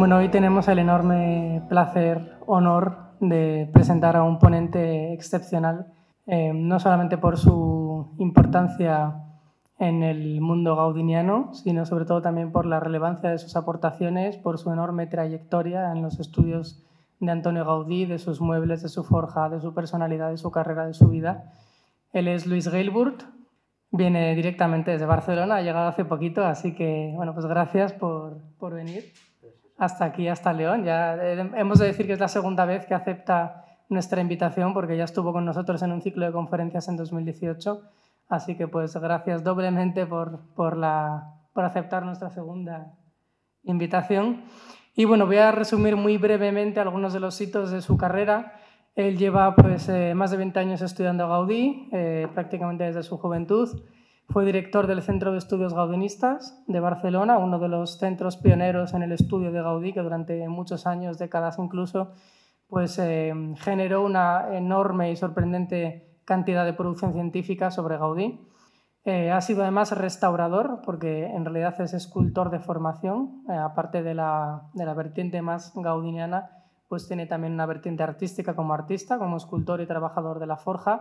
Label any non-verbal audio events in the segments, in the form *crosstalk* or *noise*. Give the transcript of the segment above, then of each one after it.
Bueno, hoy tenemos el enorme placer, honor de presentar a un ponente excepcional, eh, no solamente por su importancia en el mundo gaudiniano, sino sobre todo también por la relevancia de sus aportaciones, por su enorme trayectoria en los estudios de Antonio Gaudí, de sus muebles, de su forja, de su personalidad, de su carrera, de su vida. Él es Luis Gailburt, viene directamente desde Barcelona, ha llegado hace poquito, así que, bueno, pues gracias por, por venir hasta aquí, hasta León. Ya eh, hemos de decir que es la segunda vez que acepta nuestra invitación porque ya estuvo con nosotros en un ciclo de conferencias en 2018. Así que pues gracias doblemente por, por, la, por aceptar nuestra segunda invitación. Y bueno, voy a resumir muy brevemente algunos de los hitos de su carrera. Él lleva pues, eh, más de 20 años estudiando a Gaudí, eh, prácticamente desde su juventud. Fue director del Centro de Estudios Gaudinistas de Barcelona, uno de los centros pioneros en el estudio de Gaudí, que durante muchos años, décadas incluso, pues, eh, generó una enorme y sorprendente cantidad de producción científica sobre Gaudí. Eh, ha sido además restaurador, porque en realidad es escultor de formación, eh, aparte de la, de la, vertiente más gaudiniana, pues tiene también una vertiente artística como artista, como escultor y trabajador de la forja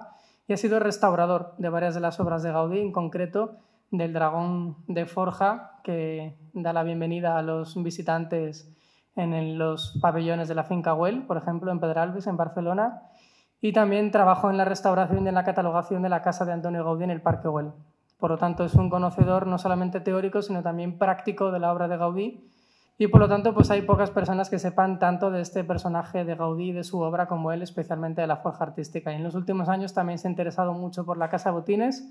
y ha sido restaurador de varias de las obras de Gaudí, en concreto del dragón de Forja, que da la bienvenida a los visitantes en los pabellones de la finca Huel, por ejemplo, en Pedralbes, en Barcelona, y también trabajó en la restauración y en la catalogación de la casa de Antonio Gaudí en el Parque Huel. Por lo tanto, es un conocedor no solamente teórico, sino también práctico de la obra de Gaudí y por lo tanto pues hay pocas personas que sepan tanto de este personaje de Gaudí de su obra como él, especialmente de la forja artística. Y en los últimos años también se ha interesado mucho por la Casa Botines.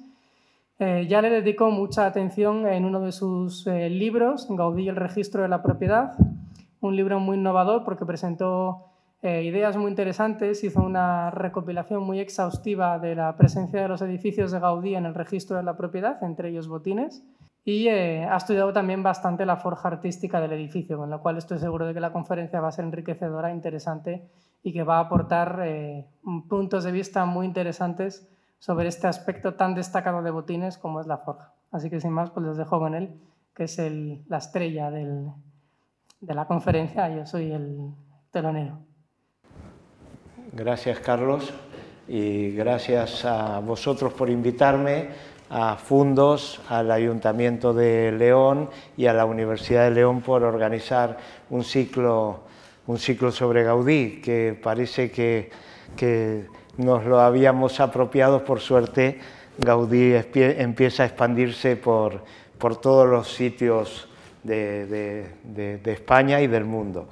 Eh, ya le dedicó mucha atención en uno de sus eh, libros, Gaudí y el registro de la propiedad, un libro muy innovador porque presentó eh, ideas muy interesantes, hizo una recopilación muy exhaustiva de la presencia de los edificios de Gaudí en el registro de la propiedad, entre ellos botines y eh, ha estudiado también bastante la forja artística del edificio, con lo cual estoy seguro de que la conferencia va a ser enriquecedora, interesante y que va a aportar eh, puntos de vista muy interesantes sobre este aspecto tan destacado de botines como es la forja. Así que sin más, pues les dejo con él, que es la estrella de la conferencia, yo soy el telonero. Gracias Carlos y gracias a vosotros por invitarme a Fundos, al Ayuntamiento de León y a la Universidad de León por organizar un ciclo, un ciclo sobre Gaudí, que parece que, nos lo habíamos apropiado, por suerte Gaudí empieza a expandirse por, por todos los sitios de, España y del mundo.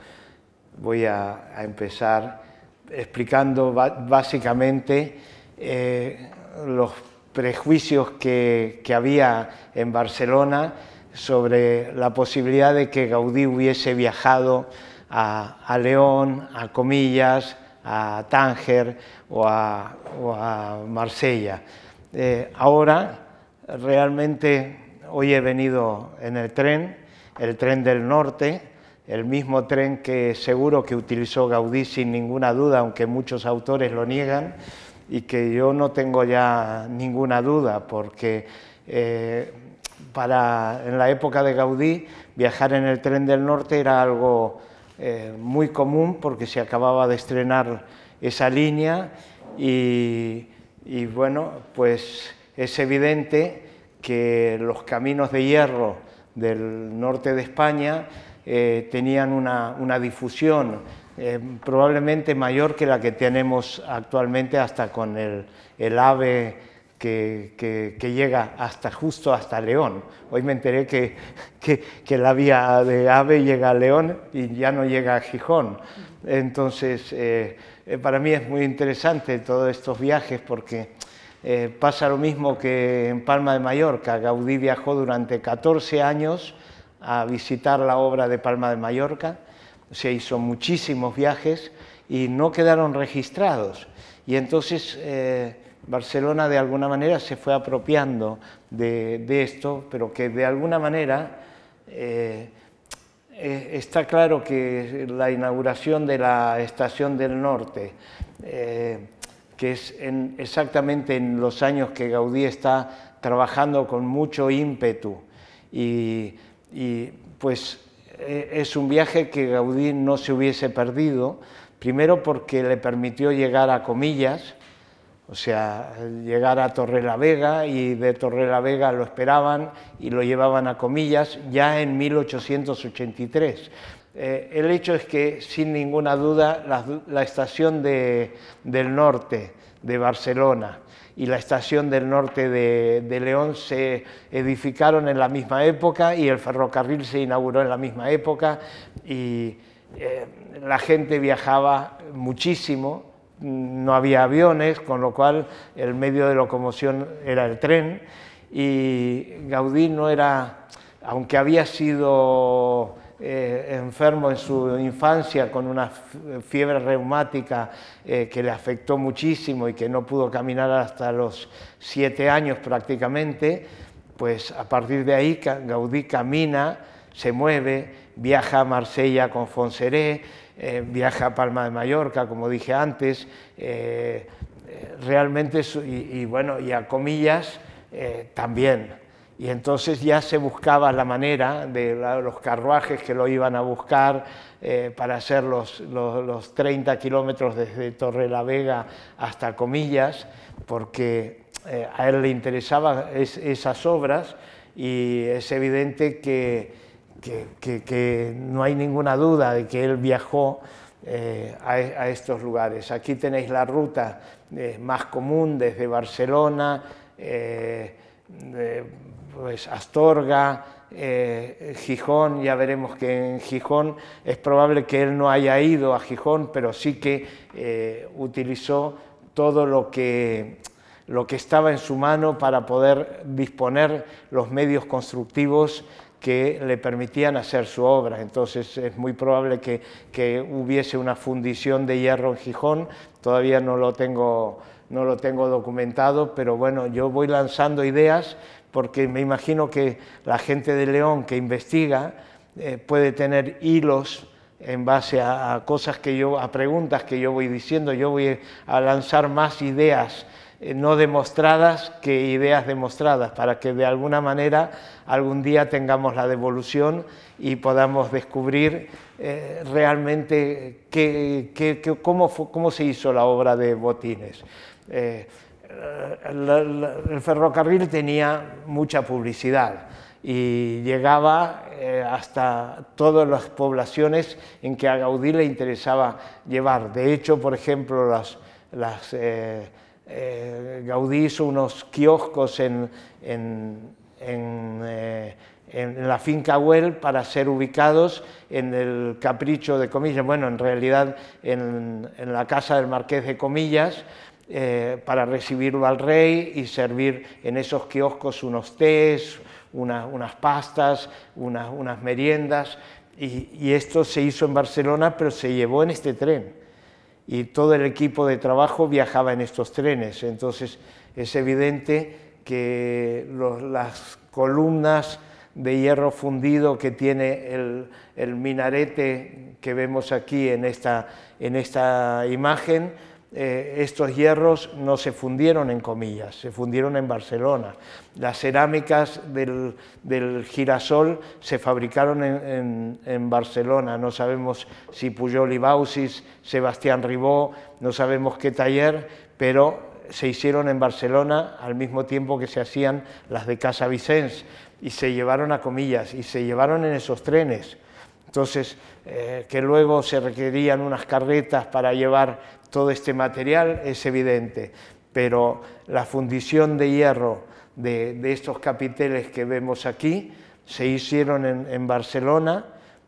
Voy a, empezar explicando básicamente eh, los prejuicios que, había en Barcelona sobre la posibilidad de que Gaudí hubiese viajado a, León, a Comillas, a Tánger o a, Marsella. Eh, ahora, realmente, hoy he venido en el tren, el tren del norte, el mismo tren que seguro que utilizó Gaudí sin ninguna duda, aunque muchos autores lo niegan, y que yo no tengo ya ninguna duda, porque eh, para, en la época de Gaudí viajar en el tren del norte era algo eh, muy común porque se acababa de estrenar esa línea y, bueno, pues es evidente que los caminos de hierro del norte de España eh, tenían una, una difusión eh, probablemente mayor que la que tenemos actualmente, hasta con el, AVE que, llega hasta justo hasta León. Hoy me enteré que, que, la vía de AVE llega a León y ya no llega a Gijón. Entonces, eh, eh, para mí es muy interesante todos estos viajes porque pasa lo mismo que en Palma de Mallorca. Gaudí viajó durante 14 años a visitar la obra de Palma de Mallorca se hizo muchísimos viajes y no quedaron registrados. Y entonces eh, Barcelona de alguna manera se fue apropiando de, esto, pero que de alguna manera eh, eh, está claro que la inauguración de la Estación del Norte, que es exactamente en los años que Gaudí está trabajando con mucho ímpetu y pues eh, es un viaje que Gaudí no se hubiese perdido, primero porque le permitió llegar a Comillas, o sea, llegar a Torrelavega y de Torrelavega lo esperaban y lo llevaban a Comillas ya en 1883. Eh, el hecho es que, sin ninguna duda, la, estación del norte de Barcelona, y la estación del norte de, León se edificaron en la misma época y el ferrocarril se inauguró en la misma época y eh, la gente viajaba muchísimo, no había aviones, con lo cual el medio de locomoción era el tren y Gaudí no era, aunque había sido eh, enfermo en su infancia con una fiebre reumática eh, que le afectó muchísimo y que no pudo caminar hasta los siete años prácticamente, pues a partir de ahí Gaudí camina, se mueve, viaja a Marsella con Fonseré, eh, viaja a Palma de Mallorca, como dije antes, realmente, y, bueno, y a comillas también y entonces ya se buscaba la manera de los carruajes que lo iban a buscar eh, para hacer los, 30 kilómetros desde Torre la Vega hasta Comillas, porque eh, a él le interesaban esas obras y es evidente que, no hay ninguna duda de que él viajó eh, e, a, estos lugares. Aquí tenéis la ruta más común desde Barcelona pues Astorga, eh, Gijón, ya veremos que en Gijón es probable que él no haya ido a Gijón, pero sí que eh, utilizó todo lo que, lo que estaba en su mano para poder disponer los medios constructivos que le permitían hacer su obra. Entonces es muy probable que, hubiese una fundición de hierro en Gijón, todavía no lo tengo no lo tengo documentado, pero bueno, yo voy lanzando ideas porque me imagino que la gente de León que investiga eh, puede tener hilos en base a, cosas que yo, a preguntas que yo voy diciendo, yo voy a lanzar más ideas eh, no demostradas que ideas demostradas, para que de alguna manera algún día tengamos la devolución y podamos descubrir eh, realmente cómo, se hizo la obra de Botines. Eh, el ferrocarril tenía mucha publicidad y llegaba eh, hasta todas las poblaciones en que a Gaudí le interesaba llevar. De hecho, por ejemplo, eh, Gaudí hizo unos kioscos en, la finca Huel para ser ubicados en el capricho de Comillas, bueno, en realidad en, la casa del marqués de Comillas, eh, para recibirlo al rey y servir en esos kioscos unos tés, unas pastas, unas meriendas. Y, esto se hizo en Barcelona, pero se llevó en este tren. Y todo el equipo de trabajo viajaba en estos trenes. Entonces es evidente que las columnas de hierro fundido que tiene el, el minarete que vemos aquí en esta, en esta imagen, eh, estos hierros no se fundieron en comillas, se fundieron en Barcelona. Las cerámicas del, girasol se fabricaron en, Barcelona. No sabemos si Puyol y Bausis, Sebastián Ribó, no sabemos qué taller, pero se hicieron en Barcelona al mismo tiempo que se hacían las de Casa Vicens y se llevaron a comillas y se llevaron en esos trenes. Entonces, eh, que luego se requerían unas carretas para llevar todo este material es evidente, pero la fundición de hierro de, estos capiteles que vemos aquí se hicieron en, Barcelona,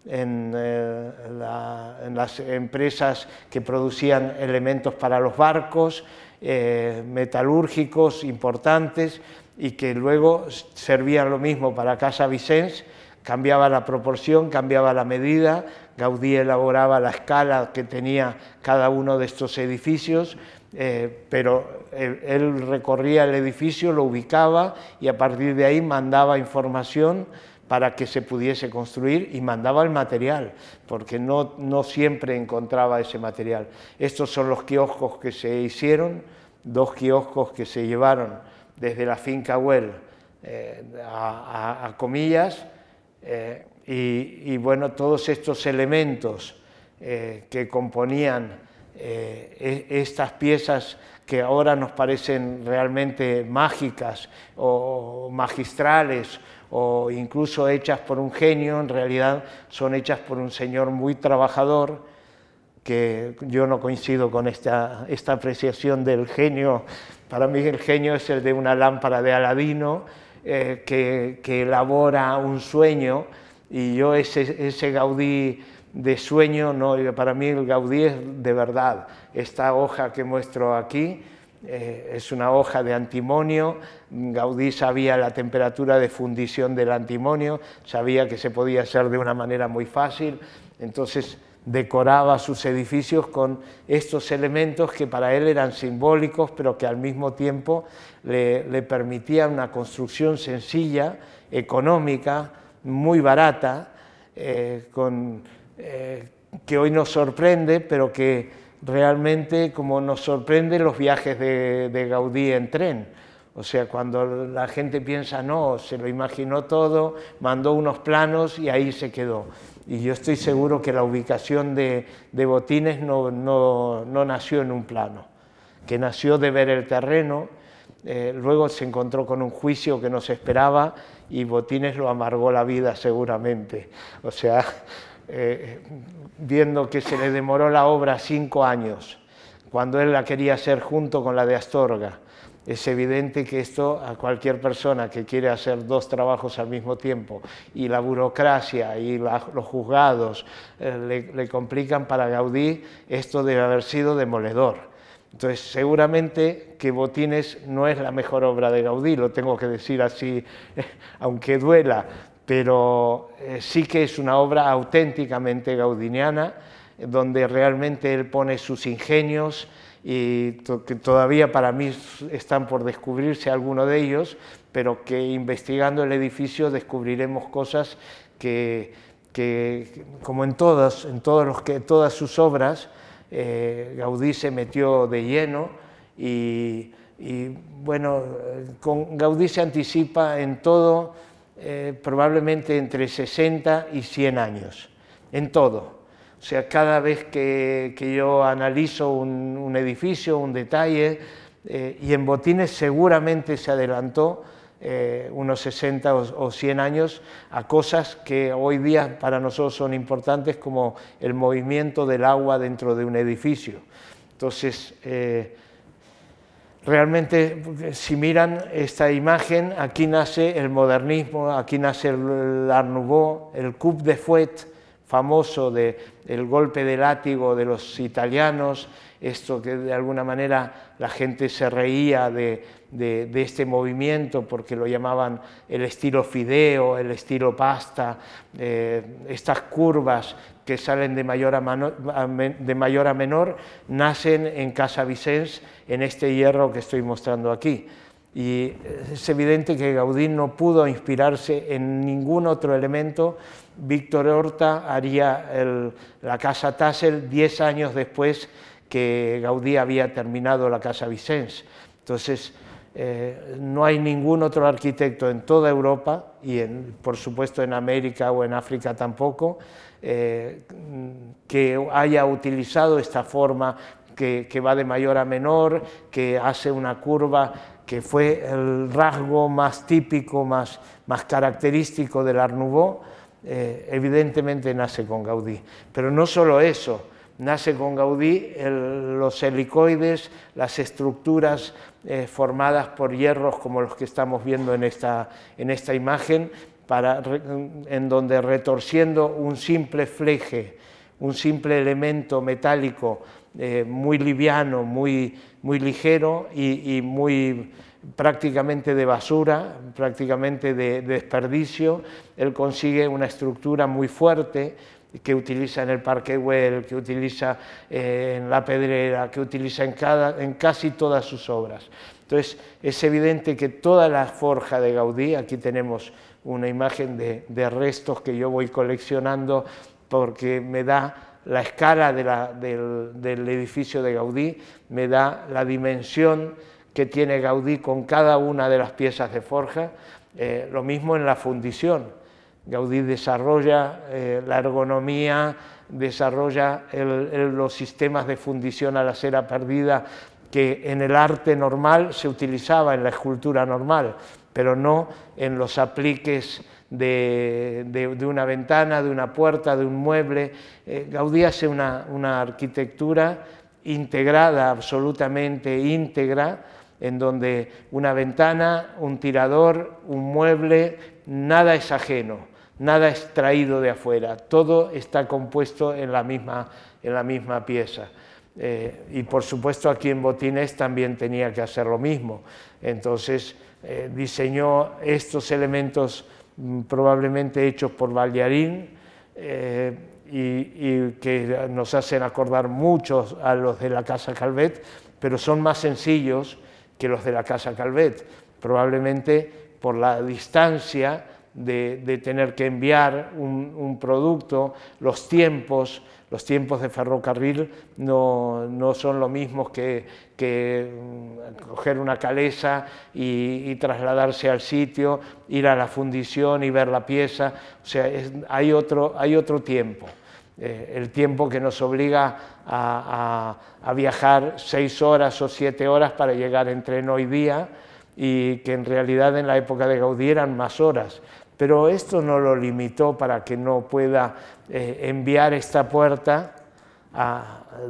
eh, en, las empresas que producían elementos para los barcos, eh, metalúrgicos importantes y que luego servían lo mismo para Casa Vicens, cambiaba la proporción, cambiaba la medida, Gaudí elaboraba la escala que tenía cada uno de estos edificios, eh, pero él, recorría el edificio, lo ubicaba y a partir de ahí mandaba información para que se pudiese construir y mandaba el material, porque no, no, siempre encontraba ese material. Estos son los kioscos que se hicieron, dos kioscos que se llevaron desde la finca Huel eh, a, Comillas, eh, y, bueno, todos estos elementos eh, que componían eh, e, estas piezas que ahora nos parecen realmente mágicas o magistrales o incluso hechas por un genio, en realidad son hechas por un señor muy trabajador, que yo no coincido con esta, esta apreciación del genio. Para mí el genio es el de una lámpara de alabino eh, que elabora un sueño y yo ese, Gaudí de sueño, no, para mí el Gaudí es de verdad. Esta hoja que muestro aquí eh, es una hoja de antimonio. Gaudí sabía la temperatura de fundición del antimonio, sabía que se podía hacer de una manera muy fácil. Entonces decoraba sus edificios con estos elementos que para él eran simbólicos, pero que al mismo tiempo le permitían una construcción sencilla, económica, muy barata, eh, con, eh, que hoy nos sorprende, pero que realmente como nos sorprende los viajes de, Gaudí en tren. O sea, cuando la gente piensa, no, se lo imaginó todo, mandó unos planos y ahí se quedó. Y yo estoy seguro que la ubicación de, Botines no, nació en un plano, que nació de ver el terreno, eh, luego se encontró con un juicio que no se esperaba y Botines lo amargó la vida seguramente. O sea, eh, viendo que se le demoró la obra cinco años, cuando él la quería hacer junto con la de Astorga. Es evidente que esto a cualquier persona que quiere hacer dos trabajos al mismo tiempo y la burocracia y los juzgados eh, le, le complican para Gaudí, esto debe haber sido demoledor. Entonces, seguramente que Botines no es la mejor obra de Gaudí, lo tengo que decir así, *laughs* aunque duela, pero eh, sí que es una obra auténticamente gaudiniana, donde realmente él pone sus ingenios y que todavía para mí están por descubrirse algunos de ellos, pero que investigando el edificio descubriremos cosas que, como en todas, en todos los que, todas sus obras, eh, Gaudí se metió de lleno y, bueno, con Gaudí se anticipa en todo eh, probablemente entre 60 y 100 años, en todo. O sea, cada vez que, yo analizo un, edificio, un detalle, eh, y en Botines seguramente se adelantó, eh, unos 60 o, 100 años a cosas que hoy día para nosotros son importantes como el movimiento del agua dentro de un edificio. Entonces, eh, realmente si miran esta imagen, aquí nace el modernismo, aquí nace el, Art el Coup de Fuet, famoso del golpe de látigo de los italianos, esto que de alguna manera la gente se reía de, este movimiento porque lo llamaban el estilo fideo, el estilo pasta, eh, estas curvas que salen de mayor a, menor, nacen en Casa Vicens, en este hierro que estoy mostrando aquí. Y es evidente que Gaudí no pudo inspirarse en ningún otro elemento. Víctor Horta haría la Casa Tassel 10 años después que Gaudí había terminado la Casa Vicens. Entonces, eh, no hay ningún otro arquitecto en toda Europa y en, por supuesto en América o en África tampoco eh, que haya utilizado esta forma que, va de mayor a menor, que hace una curva que fue el rasgo más típico, más, más característico del Art eh, evidentemente nace con Gaudí. Pero no solo eso, Nace con Gaudí los helicoides, las estructuras eh, formadas por hierros como los que estamos viendo en esta, imagen, en donde retorciendo un simple fleje, un simple elemento metálico eh, muy liviano, muy, ligero y, muy prácticamente de basura, prácticamente de, desperdicio, él consigue una estructura muy fuerte, que utiliza en el Parque Güell, que utiliza eh, en La Pedrera, que utiliza en, cada, en casi todas sus obras. Entonces, es evidente que toda la forja de Gaudí, aquí tenemos una imagen de, restos que yo voy coleccionando porque me da la escala del, edificio de Gaudí, me da la dimensión que tiene Gaudí con cada una de las piezas de forja, eh, lo mismo en la fundición. Gaudí desarrolla eh, la ergonomía, desarrolla los sistemas de fundición a la cera perdida que en el arte normal se utilizaba, en la escultura normal, pero no en los apliques de, una ventana, de una puerta, de un mueble. Eh, Gaudí hace una arquitectura integrada, absolutamente íntegra, en donde una ventana, un tirador, un mueble, nada es ajeno nada es de afuera, todo está compuesto en la misma, en la misma pieza. Eh, y por supuesto aquí en Botines también tenía que hacer lo mismo. Entonces eh, diseñó estos elementos mm, probablemente hechos por Valliarín eh, y, y, que nos hacen acordar muchos a los de la Casa Calvet, pero son más sencillos que los de la Casa Calvet, probablemente por la distancia de, tener que enviar un, producto, los tiempos, de ferrocarril no, son lo mismos que, mm, coger una calesa y, trasladarse al sitio, ir a la fundición y ver la pieza, o sea, hay, otro, tiempo. Eh, el tiempo que nos obliga a, viajar seis horas o siete horas para llegar en tren hoy día, y que en realidad en la época de Gaudí eran más horas. Pero esto no lo limitó para que no pueda eh, enviar esta puerta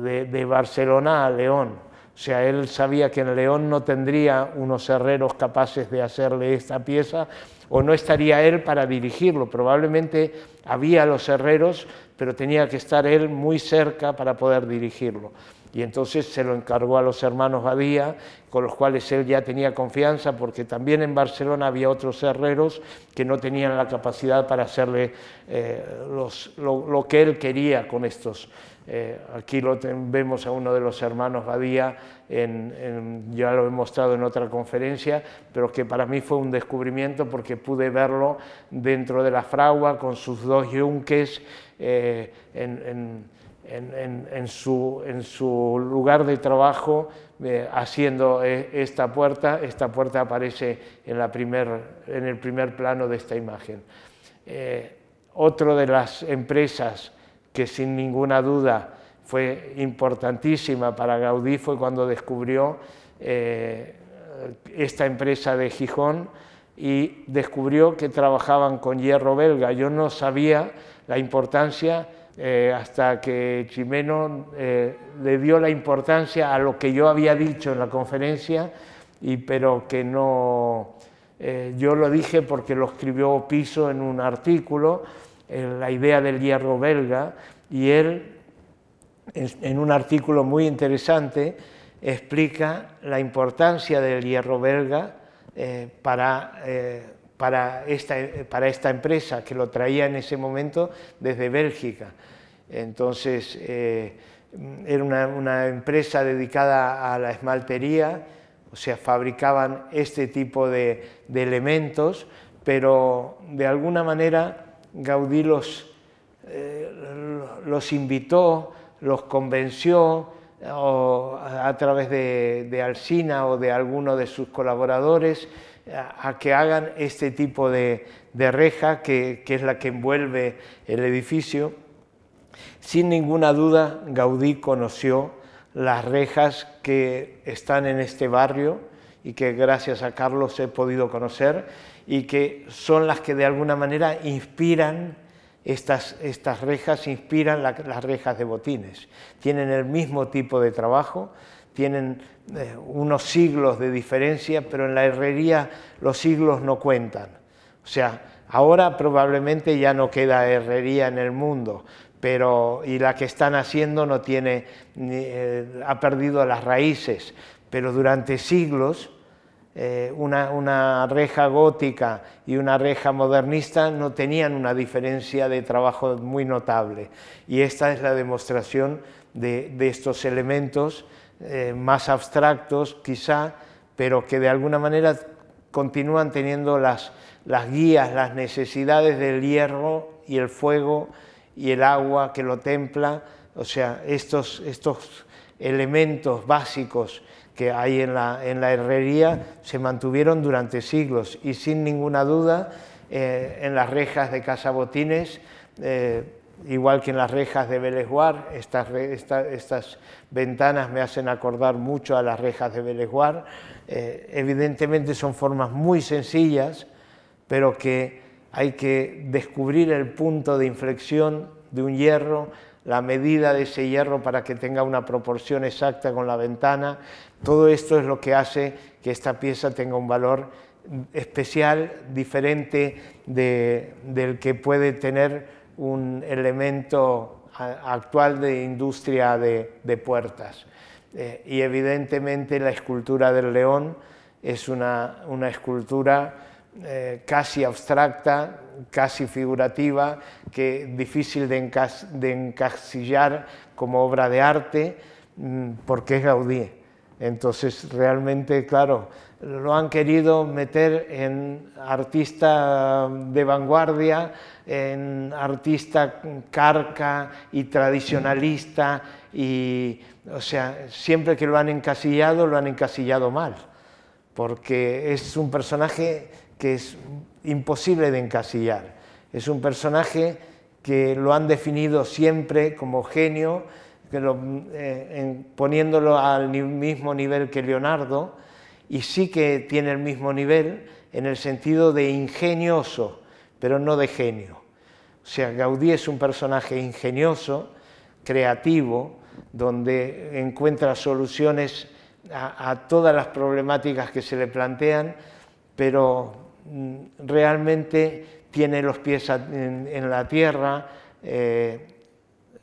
de, de Barcelona a León. O sea, él sabía que en León no tendría unos herreros capaces de hacerle esta pieza o no estaría él para dirigirlo. Probablemente había los herreros, pero tenía que estar él muy cerca para poder dirigirlo y entonces se lo encargó a los hermanos Badía, con los cuales él ya tenía confianza, porque también en Barcelona había otros herreros que no tenían la capacidad para hacerle eh, los, lo, que él quería con estos. Eh, aquí lo vemos a uno de los hermanos Badía, en, ya lo he mostrado en otra conferencia, pero que para mí fue un descubrimiento porque pude verlo dentro de la fragua con sus dos yunques eh, en en, su, lugar de trabajo eh, haciendo eh, esta puerta. Esta puerta aparece en, la primer, en el primer plano de esta imagen. Eh, otro de las empresas que sin ninguna duda fue importantísima para Gaudí fue cuando descubrió eh, esta empresa de Gijón y descubrió que trabajaban con hierro belga. Yo no sabía la importancia eh, hasta que Chimeno eh, le dio la importancia a lo que yo había dicho en la conferencia, y, pero que no... Eh, yo lo dije porque lo escribió Piso en un artículo, la idea del hierro belga, y él, en un artículo muy interesante, explica la importancia del hierro belga para para esta, empresa que lo traía en ese momento desde Bélgica. Entonces, eh, era una, empresa dedicada a la esmaltería, o sea, fabricaban este tipo de, elementos, pero de alguna manera Gaudí los, eh, los invitó, los convenció a través de, de Alsina o de alguno de sus colaboradores a, que hagan este tipo de, reja que, es la que envuelve el edificio. Sin ninguna duda, Gaudí conoció las rejas que están en este barrio y que gracias a Carlos he podido conocer y que son las que de alguna manera inspiran estas, rejas, inspiran las rejas de botines. Tienen el mismo tipo de trabajo, tienen eh, unos siglos de diferencia, pero en la herrería los siglos no cuentan. O sea, ahora probablemente ya no queda herrería en el mundo, pero y la que están haciendo no tiene eh, ha perdido las raíces, pero durante siglos eh, una, reja gótica y una reja modernista no tenían una diferencia de trabajo muy notable. Y esta es la demostración de estos elementos eh, más abstractos quizá, pero que de alguna manera continúan teniendo las, las guías, las necesidades del hierro y el fuego y el agua que lo templa, o sea, estos, estos elementos básicos que hay en la, en la, herrería se mantuvieron durante siglos y sin ninguna duda eh, en las rejas de Casabotines... Eh, igual que en las rejas de Belesguar, estas, estas ventanas me hacen acordar mucho a las rejas de Belesguar. Eh, evidentemente son formas muy sencillas, pero que hay que descubrir el punto de inflexión de un hierro, la medida de ese hierro para que tenga una proporción exacta con la ventana. Todo esto es lo que hace que esta pieza tenga un valor especial, diferente del que puede tener un elemento actual de industria de, puertas. Eh, y evidentemente la escultura del león es una, escultura eh, casi abstracta, casi figurativa, que difícil de, de encasillar como obra de arte, mm, porque es Gaudí. Entonces, realmente, claro, lo han querido meter en artista de vanguardia, en artista carca y tradicionalista, y, o sea, siempre que lo han encasillado, lo han encasillado mal, porque es un personaje que es imposible de encasillar, es un personaje que lo han definido siempre como genio, eh, poniéndolo al mismo nivel que Leonardo, y sí que tiene el mismo nivel en el sentido de ingenioso, pero no de genio. O sea, Gaudí es un personaje ingenioso, creativo, donde encuentra soluciones a, todas las problemáticas que se le plantean, pero mm, realmente tiene los pies en, la tierra, eh,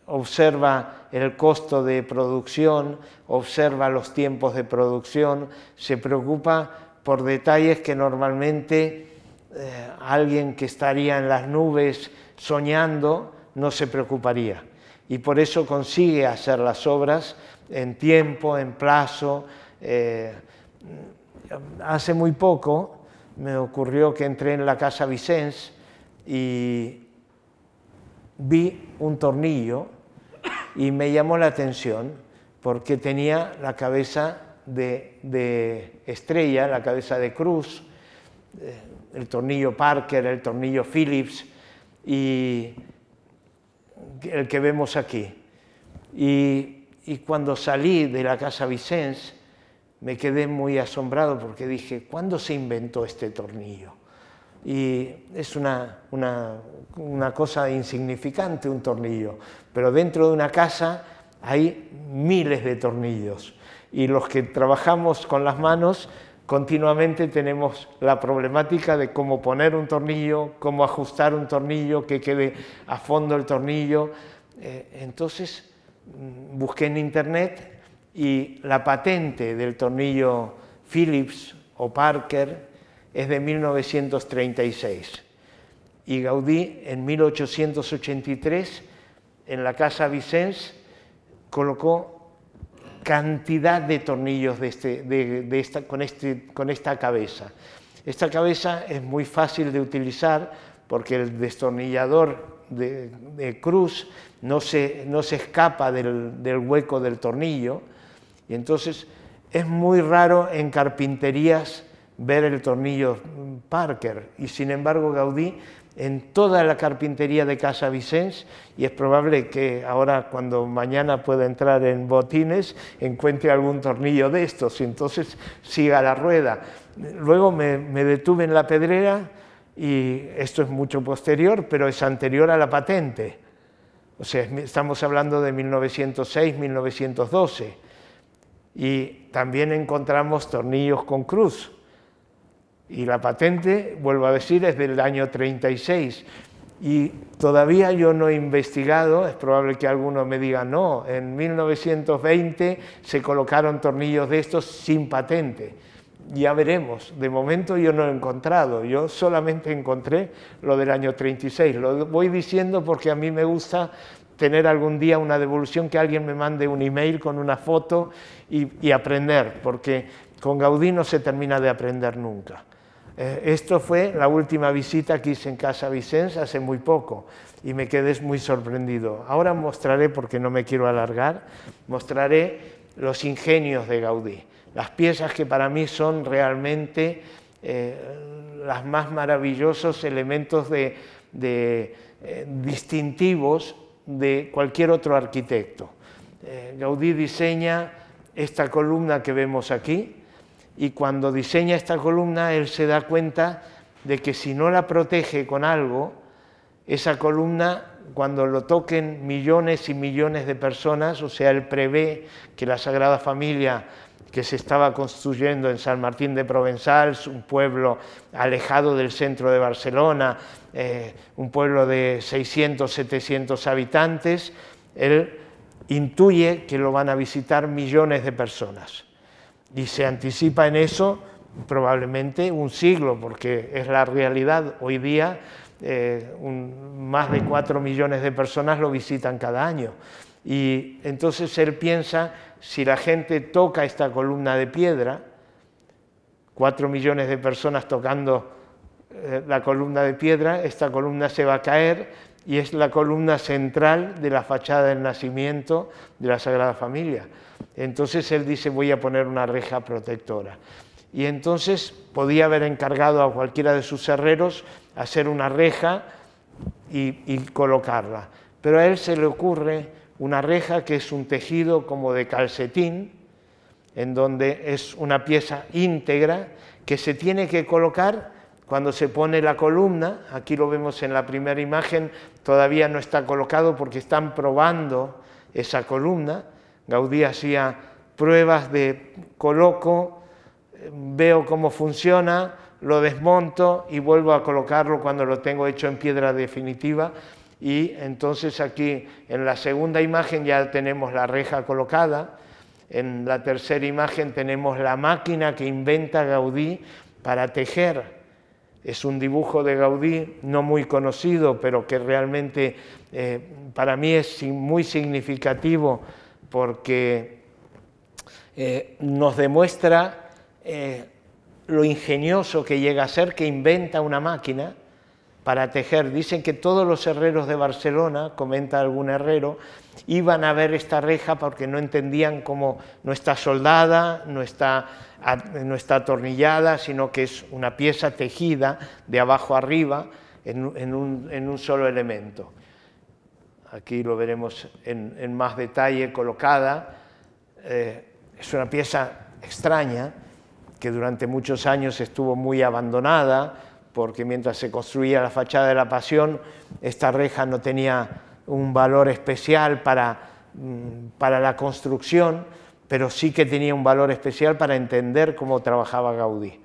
observa el costo de producción, observa los tiempos de producción, se preocupa por detalles que normalmente eh, alguien que estaría en las nubes soñando no se preocuparía. Y por eso consigue hacer las obras en tiempo, en plazo. Eh, hace muy poco me ocurrió que entré en la Casa Vicens y vi un tornillo y me llamó la atención porque tenía la cabeza de, estrella, la cabeza de cruz, eh, el tornillo Parker, el tornillo Phillips y el que vemos aquí. Y, y cuando salí de la casa Vicens me quedé muy asombrado porque dije, ¿cuándo se inventó este tornillo? y es una, una, cosa insignificante un tornillo, pero dentro de una casa hay miles de tornillos y los que trabajamos con las manos continuamente tenemos la problemática de cómo poner un tornillo, cómo ajustar un tornillo, que quede a fondo el tornillo. Eh, entonces mm, busqué en internet y la patente del tornillo Phillips o Parker es de 1936 y Gaudí en 1883 en la Casa Vicens colocó cantidad de tornillos de este, este, con, esta cabeza. Esta cabeza es muy fácil de utilizar porque el destornillador de, cruz no se, no se escapa del, del hueco del tornillo y entonces es muy raro en carpinterías ver el tornillo Parker y sin embargo Gaudí en toda la carpintería de Casa Vicens y es probable que ahora cuando mañana pueda entrar en botines encuentre algún tornillo de estos y entonces siga la rueda. Luego me, me detuve en la pedrera y esto es mucho posterior, pero es anterior a la patente. O sea, estamos hablando de 1906, 1912. Y también encontramos tornillos con cruz y la patente, vuelvo a decir, es del año 36. Y todavía yo no he investigado, es probable que alguno me diga, no, en 1920 se colocaron tornillos de estos sin patente. Ya veremos, de momento yo no he encontrado, yo solamente encontré lo del año 36. Lo voy diciendo porque a mí me gusta tener algún día una devolución, que alguien me mande un email con una foto y, y aprender, porque con Gaudí no se termina de aprender nunca. Eh, esto fue la última visita que hice en Casa Vicens hace muy poco y me quedé muy sorprendido. Ahora mostraré, porque no me quiero alargar, mostraré los ingenios de Gaudí, las piezas que para mí son realmente eh, los más maravillosos elementos de, eh, distintivos de cualquier otro arquitecto. Gaudí diseña esta columna que vemos aquí, y cuando diseña esta columna él se da cuenta de que si no la protege con algo, esa columna cuando lo toquen millones y millones de personas, o sea, él prevé que la Sagrada Familia que se estaba construyendo en San Martín de Provenzals, un pueblo alejado del centro de Barcelona, eh, un pueblo de 600, 700 habitantes, él intuye que lo van a visitar millones de personas y se anticipa en eso probablemente un siglo, porque es la realidad. Hoy día eh, más de cuatro millones de personas lo visitan cada año. Y entonces él piensa, si la gente toca esta columna de piedra, cuatro millones de personas tocando eh, la columna de piedra, esta columna se va a caer y es la columna central de la fachada del nacimiento de la Sagrada Familia. Entonces él dice, voy a poner una reja protectora. Y entonces podía haber encargado a cualquiera de sus herreros hacer una reja y, colocarla. Pero a él se le ocurre una reja que es un tejido como de calcetín, en donde es una pieza íntegra que se tiene que colocar cuando se pone la columna. Aquí lo vemos en la primera imagen, todavía no está colocado porque están probando esa columna Gaudí hacía pruebas de coloco, veo cómo funciona, lo desmonto y vuelvo a colocarlo cuando lo tengo hecho en piedra definitiva. Y entonces aquí en la segunda imagen ya tenemos la reja colocada, en la tercera imagen tenemos la máquina que inventa Gaudí para tejer. Es un dibujo de Gaudí no muy conocido, pero que realmente eh, para mí es muy significativo porque eh, nos demuestra eh, lo ingenioso que llega a ser que inventa una máquina para tejer. Dicen que todos los herreros de Barcelona, comenta algún herrero, iban a ver esta reja porque no entendían cómo no está soldada, no está, atornillada, sino que es una pieza tejida de abajo arriba en un solo elemento aquí lo veremos en, más detalle colocada, eh, es una pieza extraña que durante muchos años estuvo muy abandonada porque mientras se construía la fachada de la Pasión, esta reja no tenía un valor especial para, mm, para la construcción, pero sí que tenía un valor especial para entender cómo trabajaba Gaudí.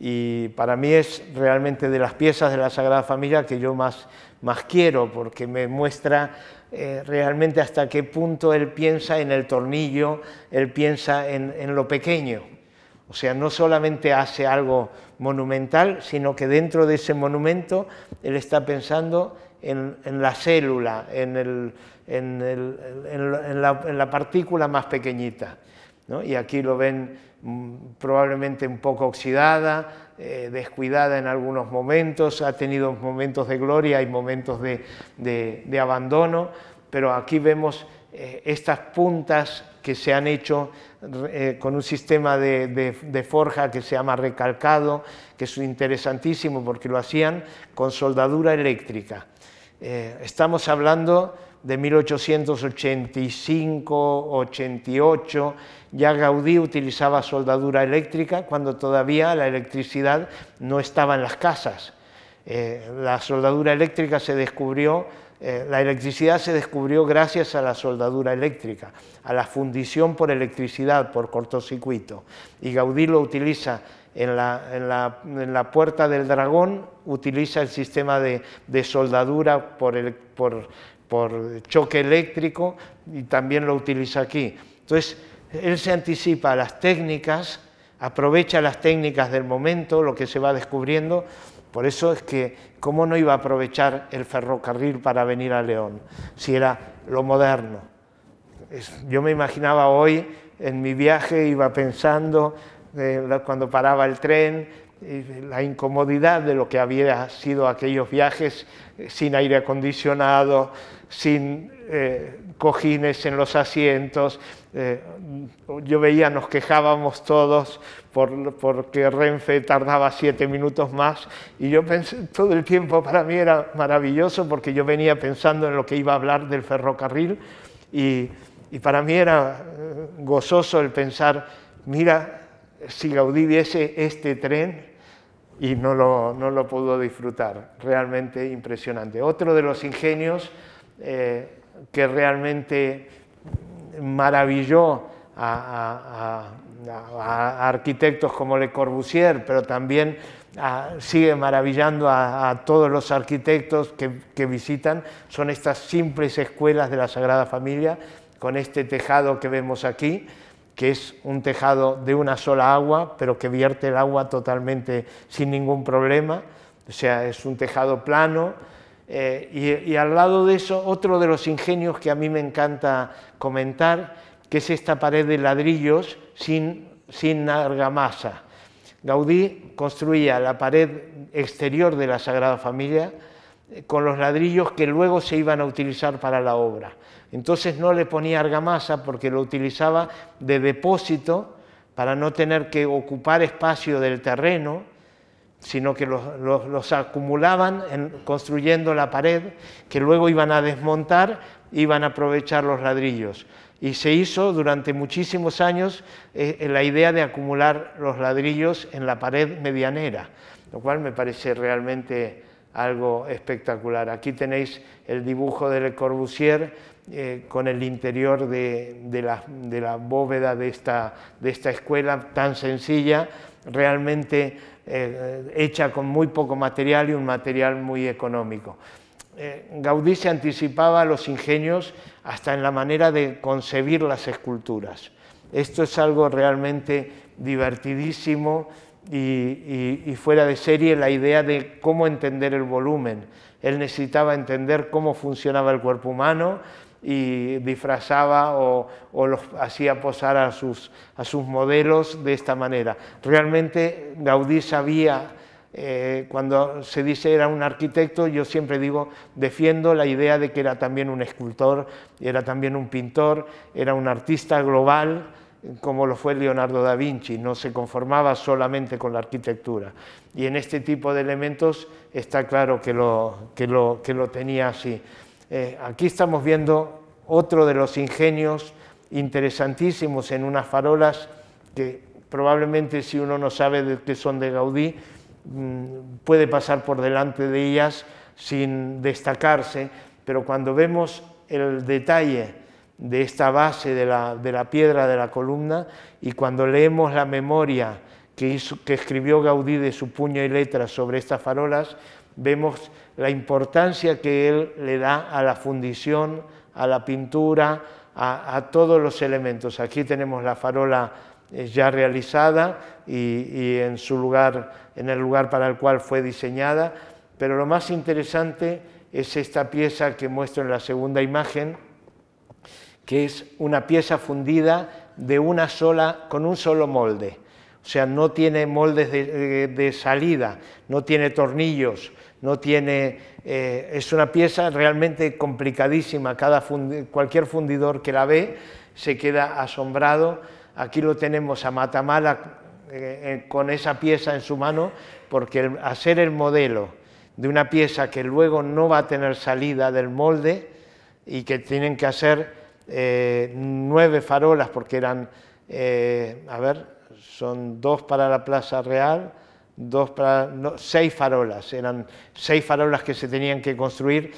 Y para mí es realmente de las piezas de la Sagrada Familia que yo más, más quiero, porque me muestra eh, realmente hasta qué punto él piensa en el tornillo, él piensa en, en lo pequeño. O sea, no solamente hace algo monumental, sino que dentro de ese monumento él está pensando en, en, la célula, en, el, en, el, en la, la, partícula más pequeñita. ¿no? Y aquí lo ven Mm, probablemente un poco oxidada, eh, descuidada en algunos momentos, ha tenido momentos de gloria y momentos de, abandono, pero aquí vemos eh, estas puntas que se han hecho eh, con un sistema de, de, forja que se llama recalcado, que es interesantísimo porque lo hacían con soldadura eléctrica. estamos hablando de 1885-88, ya Gaudí utilizaba soldadura eléctrica cuando todavía la electricidad no estaba en las casas. Eh, la soldadura eléctrica se descubrió, eh, la electricidad se descubrió gracias a la soldadura eléctrica, a la fundición por electricidad, por cortocircuito. Y Gaudí lo utiliza en la, en, la, puerta del dragón utiliza el sistema de, de soldadura por, el, por por choque eléctrico y también lo utiliza aquí. Entonces, él se anticipa a las técnicas, aprovecha las técnicas del momento, lo que se va descubriendo. Por eso es que, ¿cómo no iba a aprovechar el ferrocarril para venir a León? Si era lo moderno. yo me imaginaba hoy, en mi viaje, iba pensando, eh, cuando paraba el tren, la incomodidad de lo que habían sido aquellos viajes eh, sin aire acondicionado, sin eh, cojines en los asientos. Eh, yo veía, nos quejábamos todos por, porque Renfe tardaba siete minutos más y yo pensé, todo el tiempo para mí era maravilloso porque yo venía pensando en lo que iba a hablar del ferrocarril y, y para mí era eh, gozoso el pensar, mira, si Gaudí viese este tren, y no lo, no lo pudo disfrutar. Realmente impresionante. Otro de los ingenios que realmente maravilló a, arquitectos como Le Corbusier, pero también ah, sigue maravillando a, todos los arquitectos que visitan, son estas simples escuelas de la Sagrada Familia, con este tejado que vemos aquí, que es un tejado de una sola agua, pero que vierte el agua totalmente sin ningún problema, o sea, es un tejado plano, eh, y, al lado de eso, otro de los ingenios que a mí me encanta comentar, que es esta pared de ladrillos sin, sin argamasa. Gaudí construía la pared exterior de la Sagrada Familia eh, con los ladrillos que luego se iban a utilizar para la obra. Entonces no le ponía argamasa porque lo utilizaba de depósito para no tener que ocupar espacio del terreno sino que los, acumulaban en, construyendo la pared, que luego iban a desmontar, iban a aprovechar los ladrillos. Y se hizo durante muchísimos años eh, la idea de acumular los ladrillos en la pared medianera, lo cual me parece realmente algo espectacular. Aquí tenéis el dibujo del Corbusier eh, con el interior de, la, bóveda de esta, de esta escuela tan sencilla, realmente eh, eh, hecha con muy poco material y un material muy económico. Eh, Gaudí se anticipaba a los ingenios hasta en la manera de concebir las esculturas. Esto es algo realmente divertidísimo y fuera de serie la idea de cómo entender el volumen. Él necesitaba entender cómo funcionaba el cuerpo humano, y disfrazaba o, o los hacía posar a sus, a sus modelos de esta manera. Realmente Gaudí sabía eh, cuando se dice era un arquitecto, yo siempre digo, defiendo la idea de que era también un escultor, era también un pintor, era un artista global como lo fue Leonardo da Vinci, no se conformaba solamente con la arquitectura. Y en este tipo de elementos está claro que que lo tenía así. Eh, aquí estamos viendo otro de los ingenios interesantísimos en unas farolas que probablemente si uno no sabe de qué son de Gaudí, mm, puede pasar por delante de ellas sin destacarse, pero cuando vemos el detalle de esta base de la, piedra de la columna y cuando leemos la memoria que, que escribió Gaudí de su puño y letra sobre estas farolas, vemos la importancia que él le da a la fundición, a la pintura, a, todos los elementos. Aquí tenemos la farola eh, ya realizada y, en el lugar para el cual fue diseñada. Pero lo más interesante es esta pieza que muestro en la segunda imagen, que es una pieza fundida de una sola, con un solo molde. O sea, no tiene moldes de salida, no tiene tornillos, no tiene, eh, es una pieza realmente complicadísima, Cada cualquier fundidor que la ve se queda asombrado. Aquí lo tenemos a Matamala eh, eh, con esa pieza en su mano, porque hacer el modelo de una pieza que luego no va a tener salida del molde y que tienen que hacer nueve farolas, porque eran, a ver, son dos para la Plaza Real, dos seis farolas, eran seis farolas que se tenían que construir.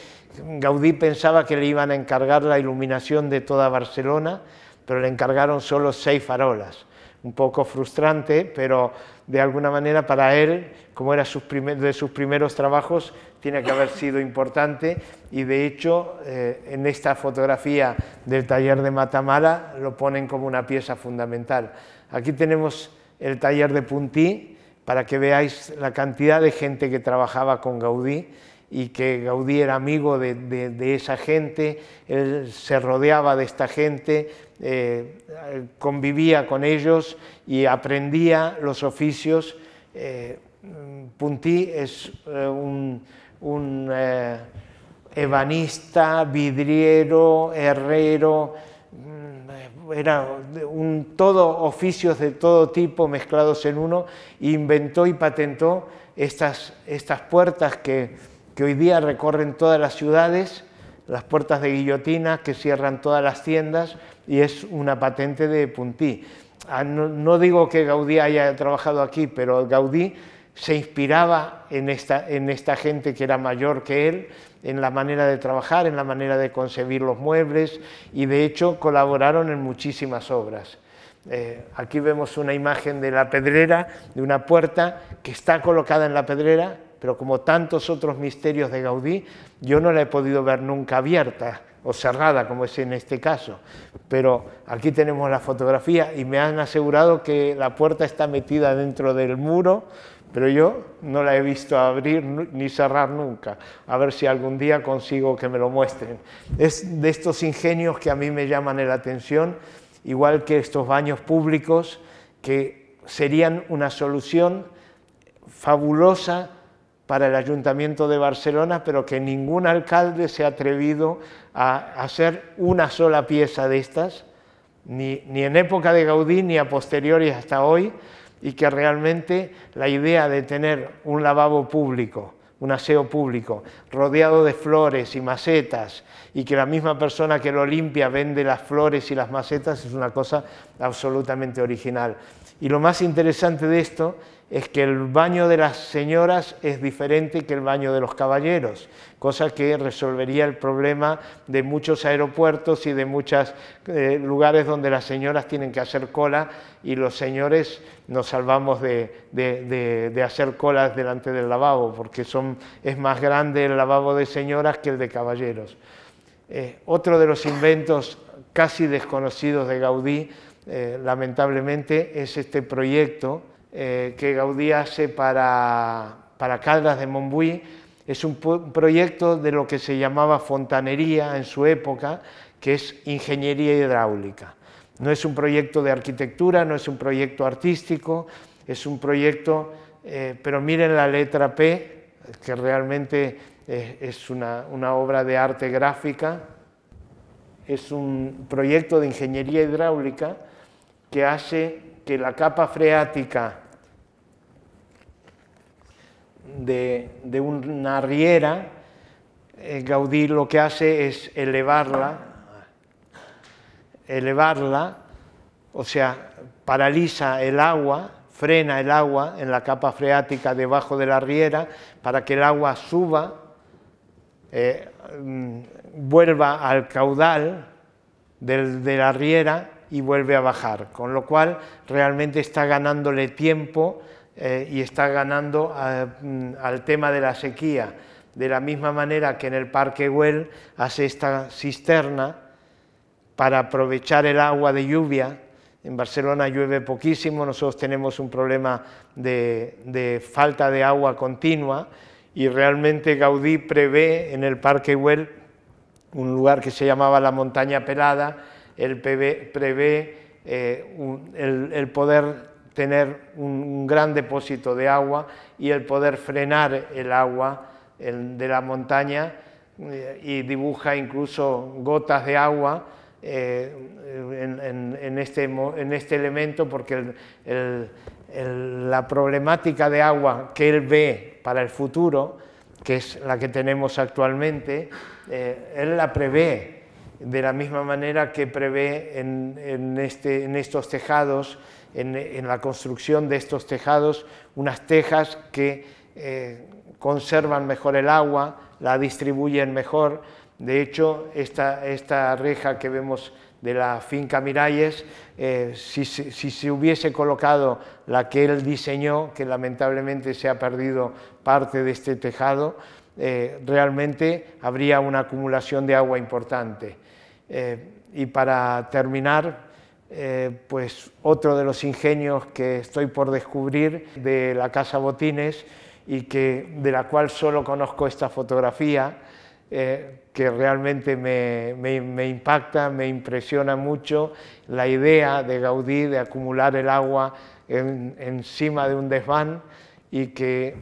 Gaudí pensaba que le iban a encargar la iluminación de toda Barcelona, pero le encargaron solo seis farolas. Un poco frustrante, pero de alguna manera para él, como era sus de sus primeros trabajos, tiene que haber sido importante y de hecho eh, en esta fotografía del taller de Matamala lo ponen como una pieza fundamental. Aquí tenemos el taller de Puntí, para que veáis la cantidad de gente que trabajaba con Gaudí y que Gaudí era amigo de, esa gente, él se rodeaba de esta gente, eh, convivía con ellos y aprendía los oficios. Eh, Puntí es eh, un, un ebanista, vidriero, herrero, era un todo oficios de todo tipo mezclados en uno, e inventó y patentó estas, puertas que, hoy día recorren todas las ciudades, las puertas de guillotina que cierran todas las tiendas y es una patente de Puntí. Ah, no, digo que Gaudí haya trabajado aquí, pero Gaudí se inspiraba en esta gente que era mayor que él en la manera de trabajar, en la manera de concebir los muebles y de hecho colaboraron en muchísimas obras. Eh, aquí vemos una imagen de la pedrera, de una puerta que está colocada en la pedrera, pero como tantos otros misterios de Gaudí, yo no la he podido ver nunca abierta o cerrada, como es en este caso. Pero aquí tenemos la fotografía y me han asegurado que la puerta está metida dentro del muro pero yo no la he visto abrir ni cerrar nunca. A ver si algún día consigo que me lo muestren. Es de estos ingenios que a mí me llaman la atención, igual que estos baños públicos, que serían una solución fabulosa para el Ayuntamiento de Barcelona, pero que ningún alcalde se ha atrevido a hacer una sola pieza de estas, ni, en época de Gaudí ni a posteriori hasta hoy, y que realmente la idea de tener un lavabo público, un aseo público, rodeado de flores y macetas, y que la misma persona que lo limpia vende las flores y las macetas, es una cosa absolutamente original. Y lo más interesante de esto es que el baño de las señoras es diferente que el baño de los caballeros, cosa que resolvería el problema de muchos aeropuertos y de muchos eh, lugares donde las señoras tienen que hacer cola y los señores nos salvamos de, hacer colas delante del lavabo, porque es más grande el lavabo de señoras que el de caballeros. Eh, otro de los inventos casi desconocidos de Gaudí, eh, lamentablemente, es este proyecto, eh, que Gaudí hace para, para Caldas de Montbuí es un, proyecto de lo que se llamaba fontanería en su época, que es ingeniería hidráulica. No es un proyecto de arquitectura, no es un proyecto artístico, es un proyecto, eh, pero miren la letra P, que realmente eh, es, una, una obra de arte gráfica, es un proyecto de ingeniería hidráulica que hace que la capa freática de, una riera, eh, Gaudí lo que hace es elevarla, elevarla, o sea, paraliza el agua, frena el agua en la capa freática debajo de la riera para que el agua suba, eh, mm, vuelva al caudal de la riera y vuelve a bajar, con lo cual realmente está ganándole tiempo eh, y está ganando eh, mm, al tema de la sequía. De la misma manera que en el Parque Güell hace esta cisterna para aprovechar el agua de lluvia. En Barcelona llueve poquísimo, nosotros tenemos un problema de, falta de agua continua y realmente Gaudí prevé en el Parque Güell, un lugar que se llamaba la Montaña Pelada, él prevé, eh, el poder tener un, gran depósito de agua y el poder frenar el agua de la montaña eh, y dibuja incluso gotas de agua eh, este en, este, elemento porque la problemática de agua que él ve para el futuro, que es la que tenemos actualmente, eh, él la prevé de la misma manera que prevé en, este, estos tejados en, la construcción de estos tejados unas tejas que eh, conservan mejor el agua, la distribuyen mejor. De hecho, esta, esta reja que vemos de la finca Miralles, eh, si, si, si, se hubiese colocado la que él diseñó, que lamentablemente se ha perdido parte de este tejado, eh, realmente habría una acumulación de agua importante. y para terminar, eh, pues otro de los ingenios que estoy por descubrir de la Casa Botines y que, de la cual solo conozco esta fotografía, eh, que realmente me, impacta, me impresiona mucho la idea de Gaudí de acumular el agua encima de un desván y que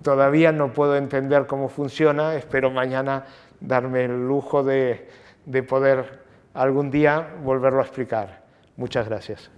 todavía no puedo entender cómo funciona, espero mañana darme el lujo de poder algún día volverlo a explicar. Muchas gracias.